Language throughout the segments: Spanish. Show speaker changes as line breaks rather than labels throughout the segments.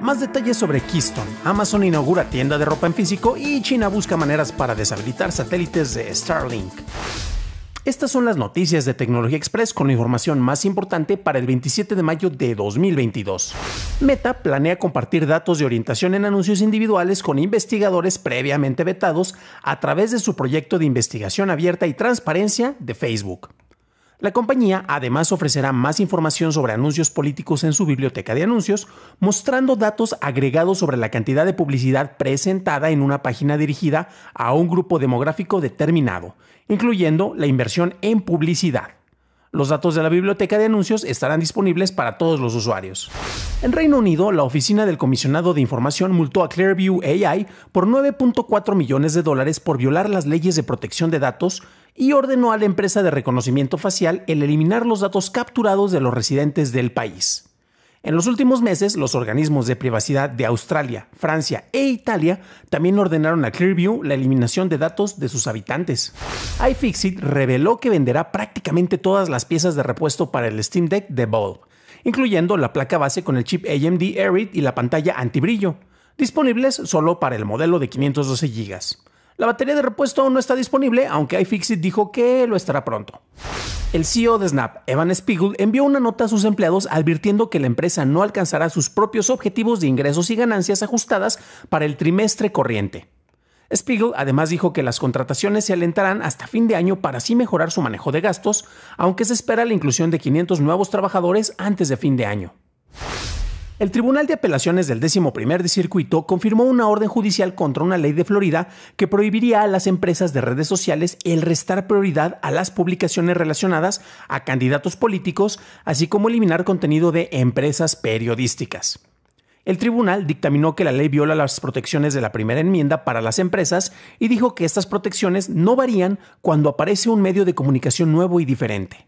Más detalles sobre Keystone. Amazon inaugura tienda de ropa en físico y China busca maneras para deshabilitar satélites de Starlink. Estas son las noticias de Tecnología Express con la información más importante para el 27 de mayo de 2022. Meta planea compartir datos de orientación en anuncios individuales con investigadores previamente vetados a través de su proyecto de investigación abierta y transparencia de Facebook. La compañía además ofrecerá más información sobre anuncios políticos en su biblioteca de anuncios, mostrando datos agregados sobre la cantidad de publicidad presentada en una página dirigida a un grupo demográfico determinado, incluyendo la inversión en publicidad. Los datos de la biblioteca de anuncios estarán disponibles para todos los usuarios. En Reino Unido, la oficina del comisionado de información multó a Clearview AI por 9.4 millones de dólares por violar las leyes de protección de datos y ordenó a la empresa de reconocimiento facial el eliminar los datos capturados de los residentes del país. En los últimos meses, los organismos de privacidad de Australia, Francia e Italia también ordenaron a Clearview la eliminación de datos de sus habitantes. iFixit reveló que venderá prácticamente todas las piezas de repuesto para el Steam Deck de Valve, incluyendo la placa base con el chip AMD Arid y la pantalla antibrillo, disponibles solo para el modelo de 512 GB. La batería de repuesto aún no está disponible, aunque iFixit dijo que lo estará pronto. El CEO de Snap, Evan Spiegel, envió una nota a sus empleados advirtiendo que la empresa no alcanzará sus propios objetivos de ingresos y ganancias ajustadas para el trimestre corriente. Spiegel además dijo que las contrataciones se alentarán hasta fin de año para así mejorar su manejo de gastos, aunque se espera la inclusión de 500 nuevos trabajadores antes de fin de año. El Tribunal de Apelaciones del Décimo de Circuito confirmó una orden judicial contra una ley de Florida que prohibiría a las empresas de redes sociales el restar prioridad a las publicaciones relacionadas a candidatos políticos, así como eliminar contenido de empresas periodísticas. El tribunal dictaminó que la ley viola las protecciones de la primera enmienda para las empresas y dijo que estas protecciones no varían cuando aparece un medio de comunicación nuevo y diferente.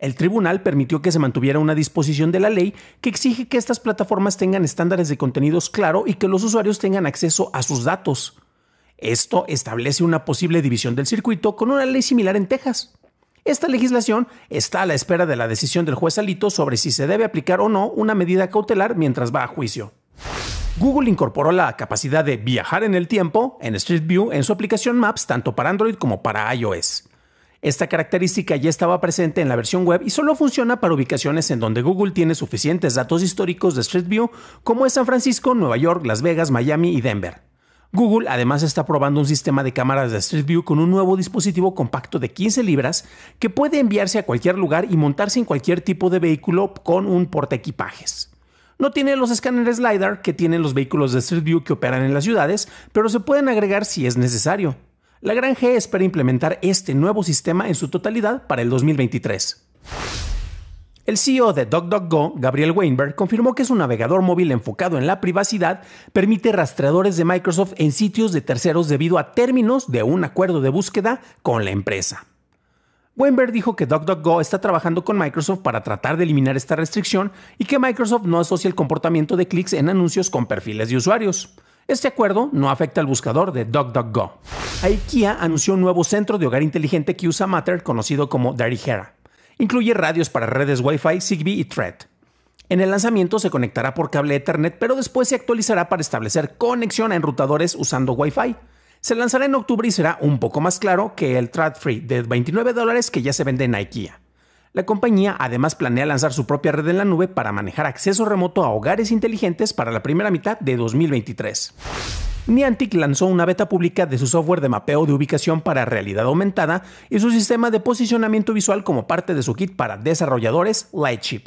El tribunal permitió que se mantuviera una disposición de la ley que exige que estas plataformas tengan estándares de contenidos claro y que los usuarios tengan acceso a sus datos. Esto establece una posible división del circuito con una ley similar en Texas. Esta legislación está a la espera de la decisión del juez Alito sobre si se debe aplicar o no una medida cautelar mientras va a juicio. Google incorporó la capacidad de viajar en el tiempo en Street View en su aplicación Maps tanto para Android como para iOS. Esta característica ya estaba presente en la versión web y solo funciona para ubicaciones en donde Google tiene suficientes datos históricos de Street View, como es San Francisco, Nueva York, Las Vegas, Miami y Denver. Google además está probando un sistema de cámaras de Street View con un nuevo dispositivo compacto de 15 libras que puede enviarse a cualquier lugar y montarse en cualquier tipo de vehículo con un equipajes. No tiene los escáneres LiDAR que tienen los vehículos de Street View que operan en las ciudades, pero se pueden agregar si es necesario. La G espera implementar este nuevo sistema en su totalidad para el 2023. El CEO de DuckDuckGo, Gabriel Weinberg, confirmó que su navegador móvil enfocado en la privacidad permite rastreadores de Microsoft en sitios de terceros debido a términos de un acuerdo de búsqueda con la empresa. Weinberg dijo que DuckDuckGo está trabajando con Microsoft para tratar de eliminar esta restricción y que Microsoft no asocia el comportamiento de clics en anuncios con perfiles de usuarios. Este acuerdo no afecta al buscador de DuckDuckGo. IKEA anunció un nuevo centro de hogar inteligente que usa Matter conocido como Dirigera. Incluye radios para redes Wi-Fi, Zigbee y Thread. En el lanzamiento se conectará por cable Ethernet, pero después se actualizará para establecer conexión a enrutadores usando Wi-Fi. Se lanzará en octubre y será un poco más claro que el Thread Free de 29 dólares que ya se vende en IKEA. La compañía además planea lanzar su propia red en la nube para manejar acceso remoto a hogares inteligentes para la primera mitad de 2023. Niantic lanzó una beta pública de su software de mapeo de ubicación para realidad aumentada y su sistema de posicionamiento visual como parte de su kit para desarrolladores Lightship.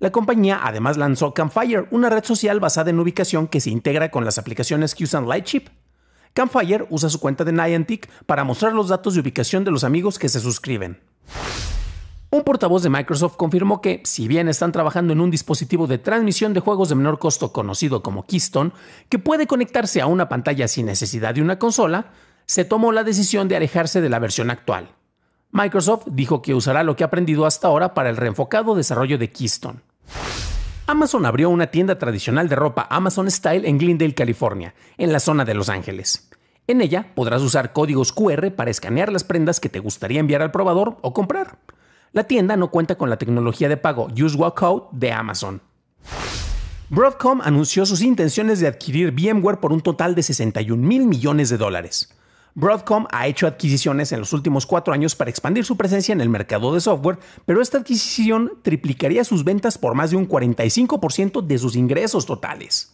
La compañía además lanzó Campfire, una red social basada en ubicación que se integra con las aplicaciones que usan Lightship. Campfire usa su cuenta de Niantic para mostrar los datos de ubicación de los amigos que se suscriben. Un portavoz de Microsoft confirmó que, si bien están trabajando en un dispositivo de transmisión de juegos de menor costo conocido como Keystone, que puede conectarse a una pantalla sin necesidad de una consola, se tomó la decisión de alejarse de la versión actual. Microsoft dijo que usará lo que ha aprendido hasta ahora para el reenfocado desarrollo de Keystone. Amazon abrió una tienda tradicional de ropa Amazon Style en Glendale, California, en la zona de Los Ángeles. En ella podrás usar códigos QR para escanear las prendas que te gustaría enviar al probador o comprar. La tienda no cuenta con la tecnología de pago Use Walkout de Amazon. Broadcom anunció sus intenciones de adquirir VMware por un total de 61 mil millones de dólares. Broadcom ha hecho adquisiciones en los últimos cuatro años para expandir su presencia en el mercado de software, pero esta adquisición triplicaría sus ventas por más de un 45% de sus ingresos totales.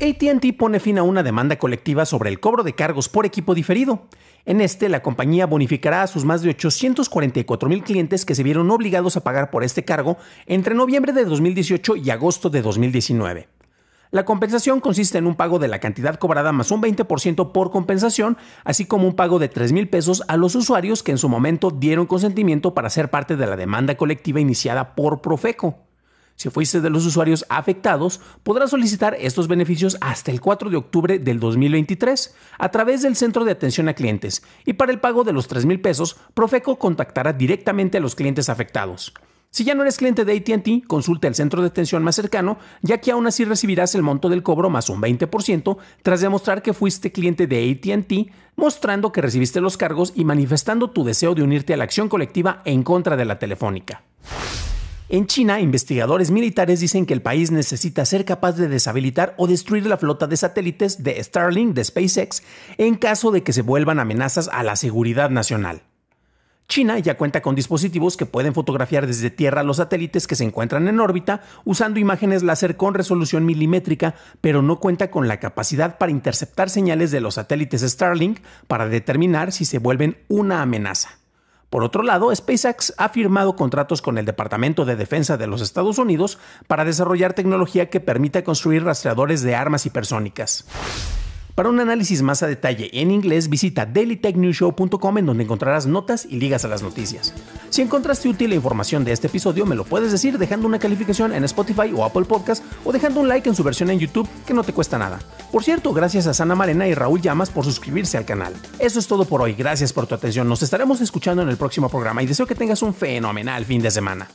ATT pone fin a una demanda colectiva sobre el cobro de cargos por equipo diferido. En este, la compañía bonificará a sus más de 844 mil clientes que se vieron obligados a pagar por este cargo entre noviembre de 2018 y agosto de 2019. La compensación consiste en un pago de la cantidad cobrada más un 20% por compensación, así como un pago de 3 mil pesos a los usuarios que en su momento dieron consentimiento para ser parte de la demanda colectiva iniciada por Profeco. Si fuiste de los usuarios afectados, podrás solicitar estos beneficios hasta el 4 de octubre del 2023 a través del Centro de Atención a Clientes y para el pago de los 3 mil pesos, Profeco contactará directamente a los clientes afectados. Si ya no eres cliente de ATT, consulta el centro de atención más cercano, ya que aún así recibirás el monto del cobro más un 20% tras demostrar que fuiste cliente de ATT, mostrando que recibiste los cargos y manifestando tu deseo de unirte a la acción colectiva en contra de la telefónica. En China, investigadores militares dicen que el país necesita ser capaz de deshabilitar o destruir la flota de satélites de Starlink de SpaceX en caso de que se vuelvan amenazas a la seguridad nacional. China ya cuenta con dispositivos que pueden fotografiar desde tierra los satélites que se encuentran en órbita usando imágenes láser con resolución milimétrica, pero no cuenta con la capacidad para interceptar señales de los satélites Starlink para determinar si se vuelven una amenaza. Por otro lado, SpaceX ha firmado contratos con el Departamento de Defensa de los Estados Unidos para desarrollar tecnología que permita construir rastreadores de armas hipersónicas. Para un análisis más a detalle en inglés, visita dailytechnewshow.com en donde encontrarás notas y ligas a las noticias. Si encontraste útil la información de este episodio, me lo puedes decir dejando una calificación en Spotify o Apple Podcast o dejando un like en su versión en YouTube que no te cuesta nada. Por cierto, gracias a Sana Marena y Raúl Llamas por suscribirse al canal. Eso es todo por hoy, gracias por tu atención, nos estaremos escuchando en el próximo programa y deseo que tengas un fenomenal fin de semana.